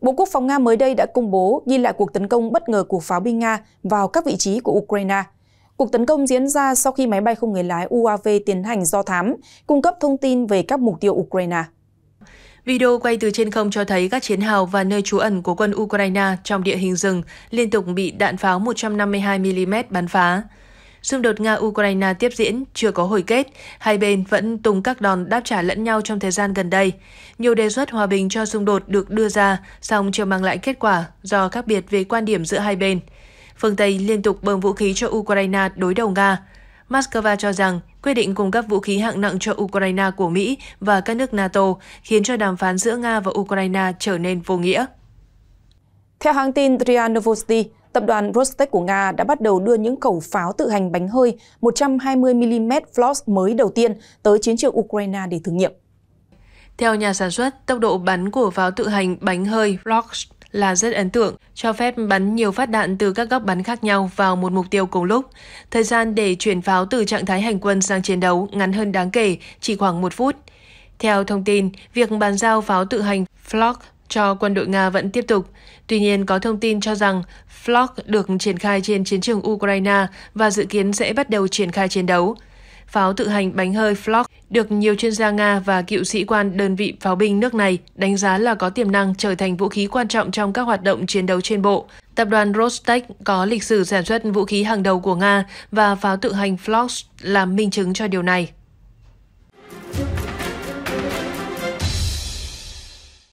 Bộ Quốc phòng Nga mới đây đã công bố ghi lại cuộc tấn công bất ngờ của pháo binh Nga vào các vị trí của Ukraine. Cuộc tấn công diễn ra sau khi máy bay không người lái UAV tiến hành do thám, cung cấp thông tin về các mục tiêu Ukraine. Video quay từ trên không cho thấy các chiến hào và nơi trú ẩn của quân Ukraine trong địa hình rừng liên tục bị đạn pháo 152mm bắn phá. Xung đột Nga-Ukraine tiếp diễn, chưa có hồi kết, hai bên vẫn tung các đòn đáp trả lẫn nhau trong thời gian gần đây. Nhiều đề xuất hòa bình cho xung đột được đưa ra, song chưa mang lại kết quả do khác biệt về quan điểm giữa hai bên. Phương Tây liên tục bơm vũ khí cho Ukraine đối đầu Nga. Moscow cho rằng quyết định cung cấp vũ khí hạng nặng cho Ukraine của Mỹ và các nước NATO khiến cho đàm phán giữa Nga và Ukraine trở nên vô nghĩa. Theo hãng tin RIA Novosti, tập đoàn Rostec của Nga đã bắt đầu đưa những khẩu pháo tự hành bánh hơi 120mm Floss mới đầu tiên tới chiến trường Ukraine để thử nghiệm. Theo nhà sản xuất, tốc độ bắn của pháo tự hành bánh hơi Floss là rất ấn tượng, cho phép bắn nhiều phát đạn từ các góc bắn khác nhau vào một mục tiêu cùng lúc. Thời gian để chuyển pháo từ trạng thái hành quân sang chiến đấu ngắn hơn đáng kể, chỉ khoảng một phút. Theo thông tin, việc bàn giao pháo tự hành Flock cho quân đội Nga vẫn tiếp tục. Tuy nhiên, có thông tin cho rằng Flock được triển khai trên chiến trường Ukraine và dự kiến sẽ bắt đầu triển khai chiến đấu. Pháo tự hành bánh hơi Flock được nhiều chuyên gia Nga và cựu sĩ quan đơn vị pháo binh nước này đánh giá là có tiềm năng trở thành vũ khí quan trọng trong các hoạt động chiến đấu trên bộ. Tập đoàn Rostec có lịch sử sản xuất vũ khí hàng đầu của Nga và pháo tự hành Flock là minh chứng cho điều này.